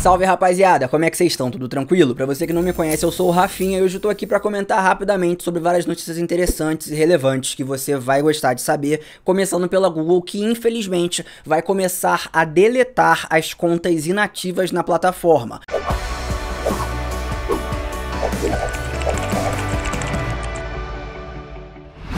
Salve rapaziada, como é que vocês estão? Tudo tranquilo? Pra você que não me conhece, eu sou o Rafinha e hoje eu tô aqui para comentar rapidamente sobre várias notícias interessantes e relevantes que você vai gostar de saber, começando pela Google, que infelizmente vai começar a deletar as contas inativas na plataforma.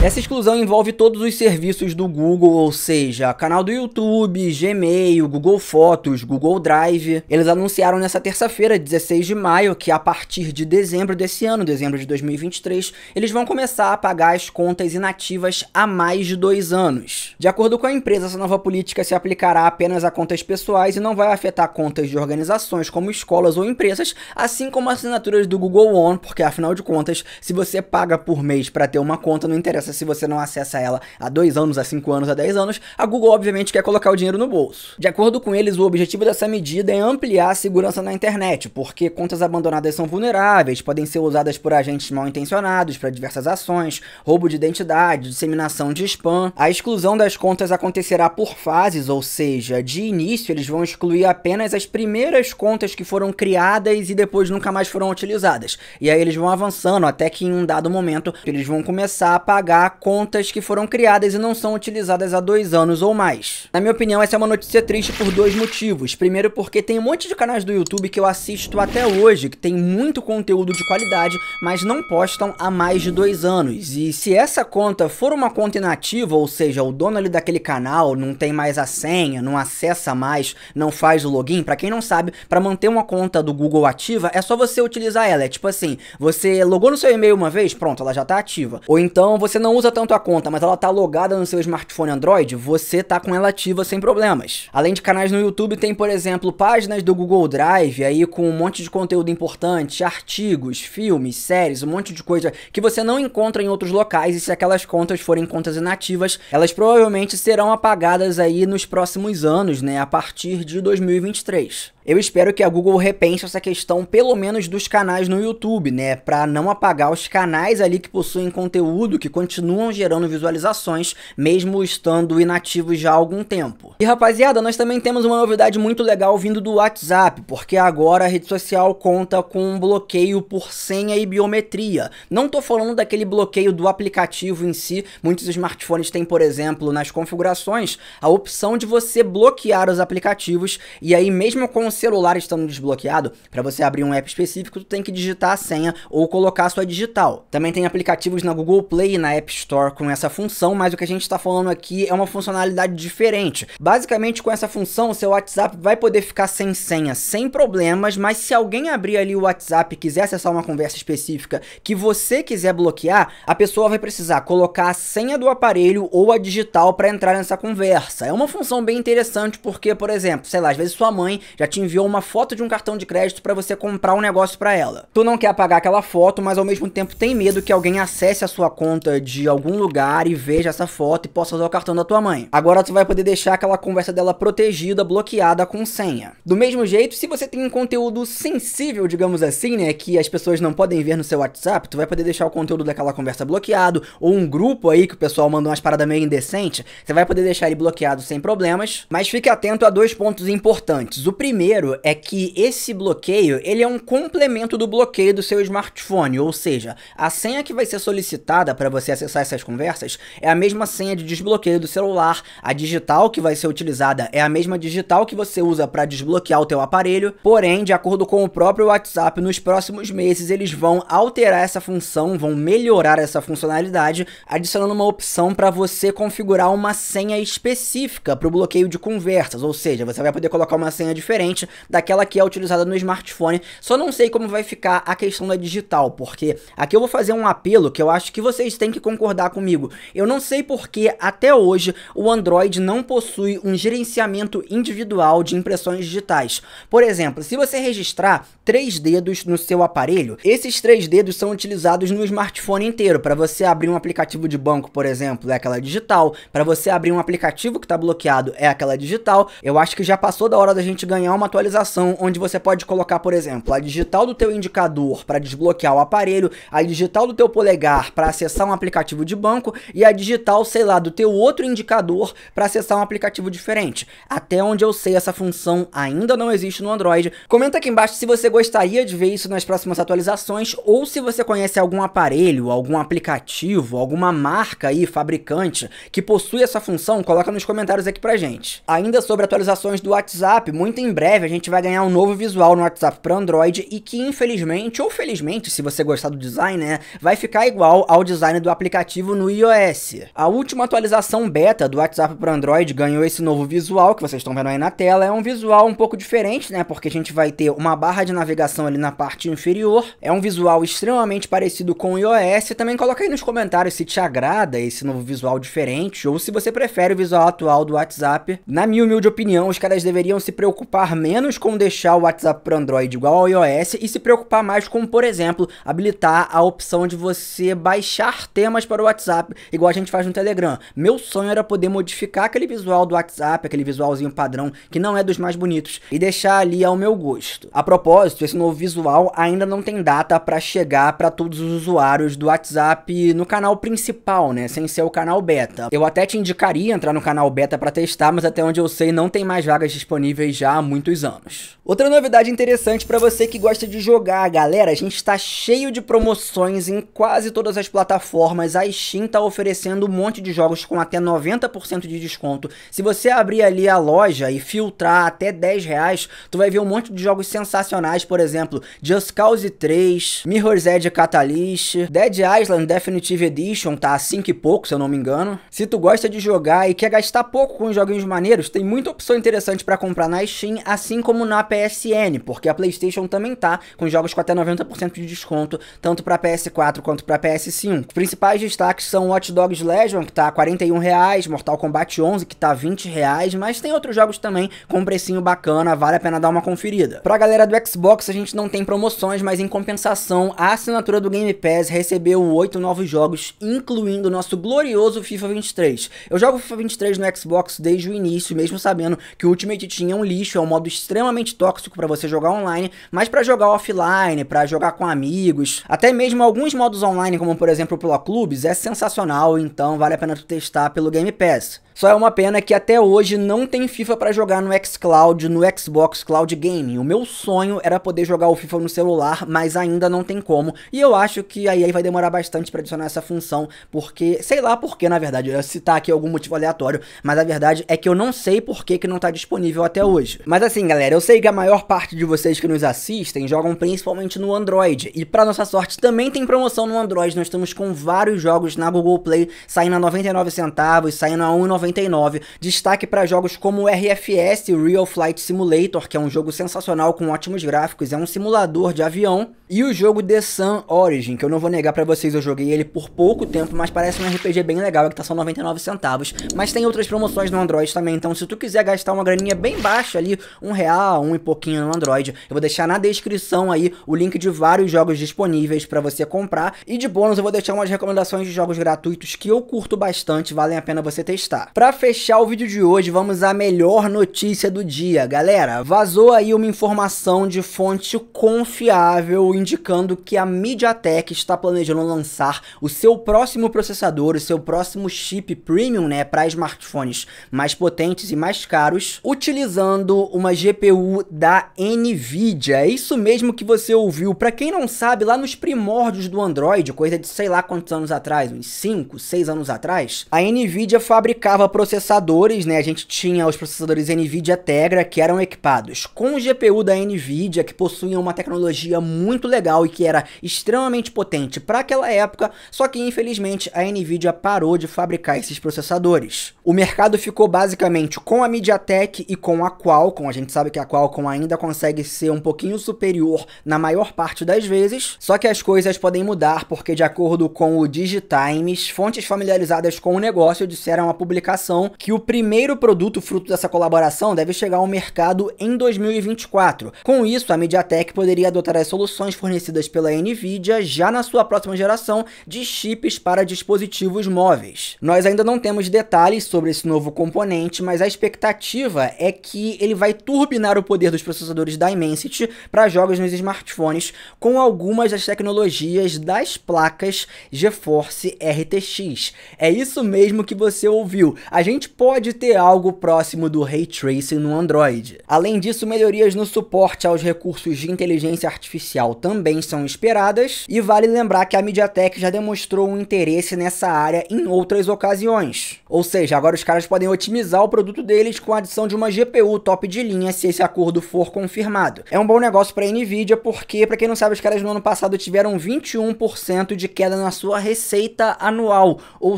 Essa exclusão envolve todos os serviços do Google, ou seja, canal do YouTube, Gmail, Google Fotos, Google Drive. Eles anunciaram nessa terça-feira, 16 de maio, que a partir de dezembro desse ano, dezembro de 2023, eles vão começar a pagar as contas inativas há mais de dois anos. De acordo com a empresa, essa nova política se aplicará apenas a contas pessoais e não vai afetar contas de organizações como escolas ou empresas, assim como assinaturas do Google One, porque afinal de contas, se você paga por mês para ter uma conta, não interessa se você não acessa ela há dois anos, há cinco anos, há dez anos, a Google obviamente quer colocar o dinheiro no bolso. De acordo com eles, o objetivo dessa medida é ampliar a segurança na internet, porque contas abandonadas são vulneráveis, podem ser usadas por agentes mal intencionados para diversas ações, roubo de identidade, disseminação de spam. A exclusão das contas acontecerá por fases, ou seja, de início eles vão excluir apenas as primeiras contas que foram criadas e depois nunca mais foram utilizadas. E aí eles vão avançando até que em um dado momento eles vão começar a pagar contas que foram criadas e não são utilizadas há dois anos ou mais. Na minha opinião, essa é uma notícia triste por dois motivos. Primeiro, porque tem um monte de canais do YouTube que eu assisto até hoje, que tem muito conteúdo de qualidade, mas não postam há mais de dois anos. E se essa conta for uma conta inativa, ou seja, o dono ali daquele canal não tem mais a senha, não acessa mais, não faz o login, para quem não sabe, para manter uma conta do Google ativa, é só você utilizar ela. É tipo assim, você logou no seu e-mail uma vez, pronto, ela já tá ativa. Ou então você não não usa tanto a conta, mas ela tá logada no seu smartphone Android, você tá com ela ativa sem problemas. Além de canais no YouTube, tem, por exemplo, páginas do Google Drive aí com um monte de conteúdo importante, artigos, filmes, séries, um monte de coisa que você não encontra em outros locais e se aquelas contas forem contas inativas, elas provavelmente serão apagadas aí nos próximos anos, né, a partir de 2023. Eu espero que a Google repense essa questão, pelo menos dos canais no YouTube, né, para não apagar os canais ali que possuem conteúdo que continua continuam gerando visualizações, mesmo estando inativos já há algum tempo. E rapaziada, nós também temos uma novidade muito legal vindo do WhatsApp, porque agora a rede social conta com um bloqueio por senha e biometria. Não tô falando daquele bloqueio do aplicativo em si, muitos smartphones têm, por exemplo, nas configurações, a opção de você bloquear os aplicativos, e aí mesmo com o celular estando desbloqueado, para você abrir um app específico, tu tem que digitar a senha ou colocar a sua digital. Também tem aplicativos na Google Play e na App Store com essa função, mas o que a gente está falando aqui é uma funcionalidade diferente. Basicamente, com essa função, o seu WhatsApp vai poder ficar sem senha, sem problemas, mas se alguém abrir ali o WhatsApp e quiser acessar uma conversa específica que você quiser bloquear, a pessoa vai precisar colocar a senha do aparelho ou a digital para entrar nessa conversa. É uma função bem interessante porque, por exemplo, sei lá, às vezes sua mãe já te enviou uma foto de um cartão de crédito para você comprar um negócio para ela. Tu não quer apagar aquela foto, mas ao mesmo tempo tem medo que alguém acesse a sua conta de de algum lugar e veja essa foto e possa usar o cartão da tua mãe. Agora tu vai poder deixar aquela conversa dela protegida, bloqueada com senha. Do mesmo jeito, se você tem um conteúdo sensível, digamos assim, né, que as pessoas não podem ver no seu WhatsApp, tu vai poder deixar o conteúdo daquela conversa bloqueado ou um grupo aí que o pessoal mandou umas paradas meio indecente, você vai poder deixar ele bloqueado sem problemas, mas fique atento a dois pontos importantes. O primeiro é que esse bloqueio, ele é um complemento do bloqueio do seu smartphone, ou seja, a senha que vai ser solicitada para você acessar acessar essas conversas é a mesma senha de desbloqueio do celular, a digital que vai ser utilizada é a mesma digital que você usa para desbloquear o teu aparelho, porém, de acordo com o próprio WhatsApp, nos próximos meses eles vão alterar essa função, vão melhorar essa funcionalidade, adicionando uma opção para você configurar uma senha específica para o bloqueio de conversas, ou seja, você vai poder colocar uma senha diferente daquela que é utilizada no smartphone. Só não sei como vai ficar a questão da digital, porque aqui eu vou fazer um apelo que eu acho que vocês têm que concordar comigo. Eu não sei porque até hoje o Android não possui um gerenciamento individual de impressões digitais. Por exemplo, se você registrar três dedos no seu aparelho, esses três dedos são utilizados no smartphone inteiro para você abrir um aplicativo de banco, por exemplo, é aquela digital. Para você abrir um aplicativo que está bloqueado, é aquela digital. Eu acho que já passou da hora da gente ganhar uma atualização onde você pode colocar, por exemplo, a digital do teu indicador para desbloquear o aparelho, a digital do teu polegar para acessar um aplicativo aplicativo de banco e a digital, sei lá, do teu outro indicador para acessar um aplicativo diferente. Até onde eu sei, essa função ainda não existe no Android. Comenta aqui embaixo se você gostaria de ver isso nas próximas atualizações ou se você conhece algum aparelho, algum aplicativo, alguma marca aí, fabricante, que possui essa função, coloca nos comentários aqui pra gente. Ainda sobre atualizações do WhatsApp, muito em breve a gente vai ganhar um novo visual no WhatsApp para Android e que infelizmente ou felizmente, se você gostar do design, né, vai ficar igual ao design do aplicativo aplicativo no iOS. A última atualização beta do WhatsApp para Android ganhou esse novo visual que vocês estão vendo aí na tela. É um visual um pouco diferente, né? Porque a gente vai ter uma barra de navegação ali na parte inferior. É um visual extremamente parecido com o iOS. Também coloca aí nos comentários se te agrada esse novo visual diferente ou se você prefere o visual atual do WhatsApp. Na minha humilde opinião, os caras deveriam se preocupar menos com deixar o WhatsApp para Android igual ao iOS e se preocupar mais com, por exemplo, habilitar a opção de você baixar temas para o WhatsApp, igual a gente faz no Telegram. Meu sonho era poder modificar aquele visual do WhatsApp, aquele visualzinho padrão, que não é dos mais bonitos, e deixar ali ao meu gosto. A propósito, esse novo visual ainda não tem data para chegar para todos os usuários do WhatsApp no canal principal, né? Sem ser o canal beta. Eu até te indicaria entrar no canal beta para testar, mas até onde eu sei não tem mais vagas disponíveis já há muitos anos. Outra novidade interessante para você que gosta de jogar, galera, a gente está cheio de promoções em quase todas as plataformas mas a Steam está oferecendo um monte de jogos com até 90% de desconto. Se você abrir ali a loja e filtrar até 10 reais, tu vai ver um monte de jogos sensacionais, por exemplo, Just Cause 3, Mirror's Edge Catalyst, Dead Island Definitive Edition, tá assim que pouco, se eu não me engano. Se tu gosta de jogar e quer gastar pouco com joguinhos maneiros, tem muita opção interessante para comprar na Steam, assim como na PSN, porque a PlayStation também tá com jogos com até 90% de desconto, tanto para PS4 quanto para PS5. Principais destaques são Watch Dogs Legion, que tá R$ 41, reais, Mortal Kombat 11, que tá R$ 20, reais, mas tem outros jogos também com um precinho bacana, vale a pena dar uma conferida. Pra galera do Xbox, a gente não tem promoções, mas em compensação, a assinatura do Game Pass recebeu oito novos jogos, incluindo o nosso glorioso FIFA 23. Eu jogo FIFA 23 no Xbox desde o início, mesmo sabendo que o Ultimate tinha é um lixo, é um modo extremamente tóxico para você jogar online, mas para jogar offline, para jogar com amigos, até mesmo alguns modos online, como por exemplo o Pro Club, é sensacional, então vale a pena tu testar pelo Game Pass. Só é uma pena que até hoje não tem FIFA para jogar no xCloud, no Xbox Cloud Gaming. O meu sonho era poder jogar o FIFA no celular, mas ainda não tem como. E eu acho que a EA vai demorar bastante para adicionar essa função, porque sei lá por que, na verdade, eu ia citar aqui algum motivo aleatório, mas a verdade é que eu não sei por que que não tá disponível até hoje. Mas assim, galera, eu sei que a maior parte de vocês que nos assistem jogam principalmente no Android, e para nossa sorte também tem promoção no Android, nós estamos com vários jogos na Google Play saindo a 99 centavos, saindo a 1,99. Destaque para jogos como o RFS, Real Flight Simulator, que é um jogo sensacional com ótimos gráficos, é um simulador de avião, e o jogo The Sun Origin, que eu não vou negar para vocês, eu joguei ele por pouco tempo, mas parece um RPG bem legal, que tá só 99 centavos. Mas tem outras promoções no Android também, então se tu quiser gastar uma graninha bem baixa ali, um real, um e pouquinho no Android, eu vou deixar na descrição aí o link de vários jogos disponíveis para você comprar. E de bônus eu vou deixar umas recomendações recomendações de jogos gratuitos que eu curto bastante, valem a pena você testar. Para fechar o vídeo de hoje, vamos à melhor notícia do dia. Galera, vazou aí uma informação de fonte confiável indicando que a MediaTek está planejando lançar o seu próximo processador, o seu próximo chip premium, né, para smartphones mais potentes e mais caros, utilizando uma GPU da Nvidia. É isso mesmo que você ouviu. Para quem não sabe, lá nos primórdios do Android, coisa de sei lá quantos anos anos atrás, uns 5, 6 anos atrás, a Nvidia fabricava processadores, né? A gente tinha os processadores Nvidia Tegra que eram equipados com o GPU da Nvidia, que possuíam uma tecnologia muito legal e que era extremamente potente para aquela época, só que infelizmente a Nvidia parou de fabricar esses processadores. O mercado ficou basicamente com a MediaTek e com a Qualcomm. A gente sabe que a Qualcomm ainda consegue ser um pouquinho superior na maior parte das vezes. Só que as coisas podem mudar porque, de acordo com o Digitimes, fontes familiarizadas com o negócio disseram à publicação que o primeiro produto fruto dessa colaboração deve chegar ao mercado em 2024. Com isso, a MediaTek poderia adotar as soluções fornecidas pela Nvidia já na sua próxima geração de chips para dispositivos móveis. Nós ainda não temos detalhes sobre esse novo componente, mas a expectativa é que ele vai turbinar o poder dos processadores da Dimensity para jogos nos smartphones com algumas das tecnologias das placas GeForce RTX. É isso mesmo que você ouviu. A gente pode ter algo próximo do ray tracing no Android. Além disso, melhorias no suporte aos recursos de inteligência artificial também são esperadas e vale lembrar que a MediaTek já demonstrou um interesse nessa área em outras ocasiões. Ou seja, agora os caras podem otimizar o produto deles com a adição de uma GPU top de linha se esse acordo for confirmado. É um bom negócio para a Nvidia porque, para quem não sabe, os caras no ano passado tiveram 21% de queda na sua receita anual, ou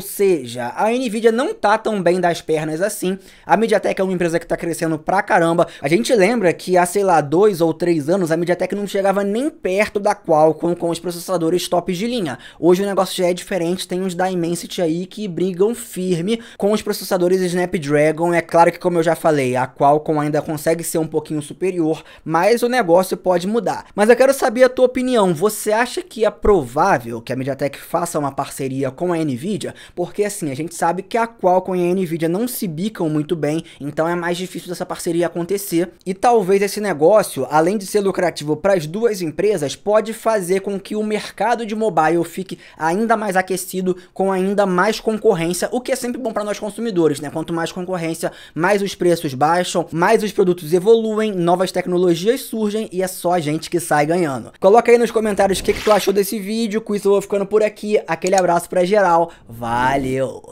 seja, a Nvidia não tá tão bem das pernas assim. A MediaTek é uma empresa que tá crescendo pra caramba. A gente lembra que há, sei lá, dois ou três anos a MediaTek não chegava nem perto da Qualcomm com os processadores top de linha. Hoje o negócio já é diferente, tem uns da Dimensity aí que brigam firme com os processadores processadores Snapdragon, é claro que como eu já falei, a Qualcomm ainda consegue ser um pouquinho superior, mas o negócio pode mudar. Mas eu quero saber a tua opinião, você acha que é provável que a MediaTek faça uma parceria com a Nvidia? Porque assim, a gente sabe que a Qualcomm e a Nvidia não se bicam muito bem, então é mais difícil dessa parceria acontecer. E talvez esse negócio, além de ser lucrativo para as duas empresas, pode fazer com que o mercado de mobile fique ainda mais aquecido, com ainda mais concorrência, o que é sempre bom para nós consumidores consumidores, né? Quanto mais concorrência, mais os preços baixam, mais os produtos evoluem, novas tecnologias surgem e é só a gente que sai ganhando. Coloca aí nos comentários o que, que tu achou desse vídeo, com isso eu vou ficando por aqui. Aquele abraço pra geral, valeu!